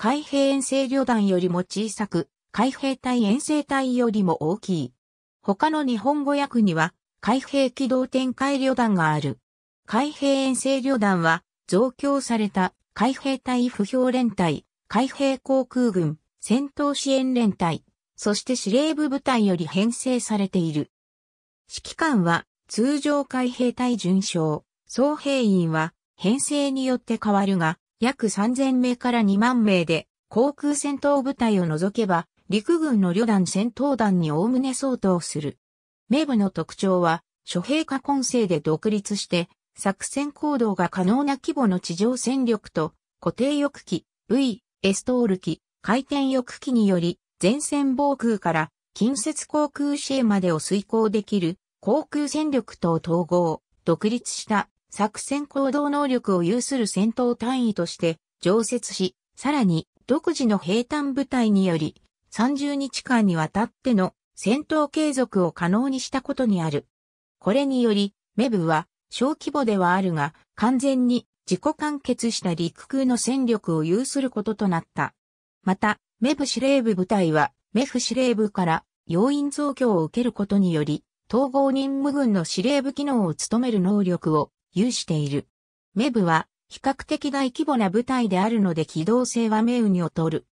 海兵遠征旅団よりも小さく、海兵隊遠征隊よりも大きい。他の日本語訳には、海兵機動展開旅団がある。海兵遠征旅団は、増強された海兵隊不評連隊、海兵航空軍、戦闘支援連隊、そして司令部部隊より編成されている。指揮官は通常海兵隊巡将、総兵員は編成によって変わるが、約3000名から2万名で、航空戦闘部隊を除けば、陸軍の旅団戦闘団に概ね相当する。名部の特徴は、諸兵化。混成で独立して、作戦行動が可能な規模の地上戦力と、固定翼機、V、エストール機、回転翼機により、前線防空から近接航空支援までを遂行できる航空戦力と統合、独立した作戦行動能力を有する戦闘単位として常設し、さらに独自の兵坦部隊により30日間にわたっての戦闘継続を可能にしたことにある。これにより、メブは小規模ではあるが完全に自己完結した陸空の戦力を有することとなった。また、メブ司令部部隊はメフ司令部から要員増強を受けることにより、統合任務軍の司令部機能を務める能力を有している。メブは比較的大規模な部隊であるので機動性はメウに劣る。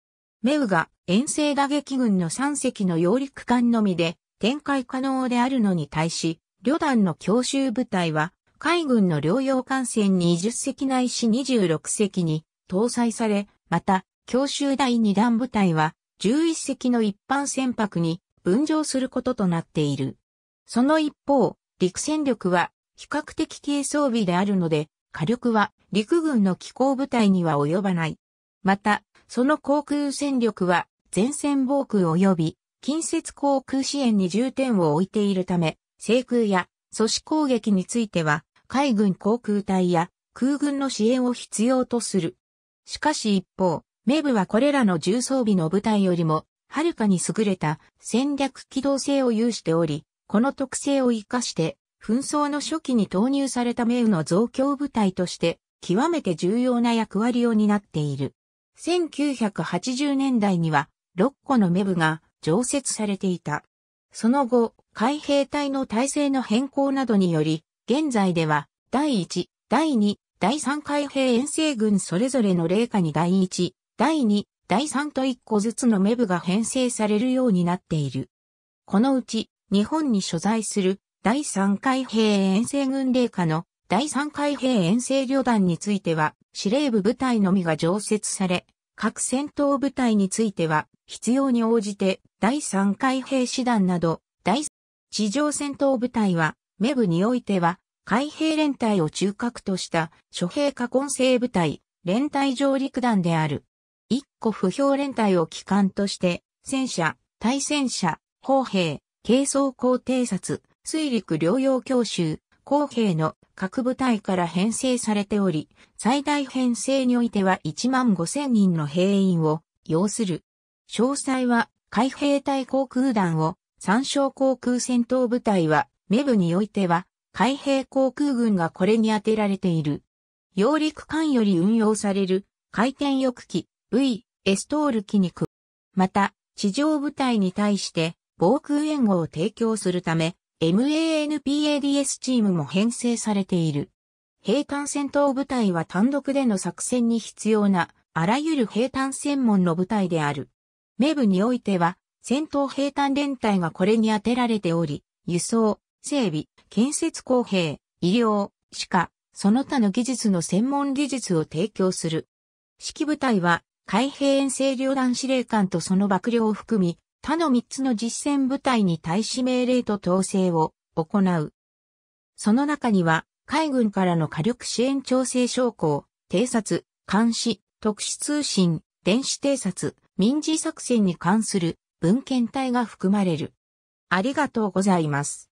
メウが遠征打撃軍の3隻の揚陸艦のみで展開可能であるのに対し、旅団の強襲部隊は海軍の療養艦船20隻ないし26隻に搭載され、また、強襲第2弾部隊は11隻の一般船舶に分譲することとなっている。その一方、陸戦力は比較的軽装備であるので、火力は陸軍の機構部隊には及ばない。また、その航空戦力は前線防空及び近接航空支援に重点を置いているため、制空や阻止攻撃については海軍航空隊や空軍の支援を必要とする。しかし一方、メブはこれらの重装備の部隊よりも、はるかに優れた戦略機動性を有しており、この特性を活かして紛争の初期に投入された名ウの増強部隊として、極めて重要な役割を担っている。1980年代には、6個のメブが常設されていた。その後、海兵隊の体制の変更などにより、現在では、第1、第2、第3海兵遠征軍それぞれの霊下に第1、第2、第3と1個ずつのメブが編成されるようになっている。このうち、日本に所在する第3海兵遠征軍令下の第3海兵遠征旅団については、司令部部隊のみが常設され、各戦闘部隊については、必要に応じて、第3海兵師団など、第地上戦闘部隊は、目部においては、海兵連隊を中核とした、諸兵下混成部隊、連隊上陸団である。一個不評連隊を機関として、戦車、対戦車、砲兵、軽装甲偵察、水陸両用教習、工兵の各部隊から編成されており、最大編成においては1万5千人の兵員を要する。詳細は海兵隊航空団を参照航空戦闘部隊は、メブにおいては海兵航空軍がこれに当てられている。揚陸艦より運用される回転翼機 V エストール機に加また地上部隊に対して防空援護を提供するため MANPADS チームも編成されている。兵艦戦闘部隊は単独での作戦に必要な、あらゆる兵艦専門の部隊である。名部においては、戦闘兵艦連隊がこれに当てられており、輸送、整備、建設工兵、医療、歯科、その他の技術の専門技術を提供する。指揮部隊は、海兵遠征旅団司令官とその幕僚を含み、他の3つの実戦部隊に対し命令と統制を行う。その中には、海軍からの火力支援調整将校、偵察、監視、特殊通信、電子偵察、民事作戦に関する文献体が含まれる。ありがとうございます。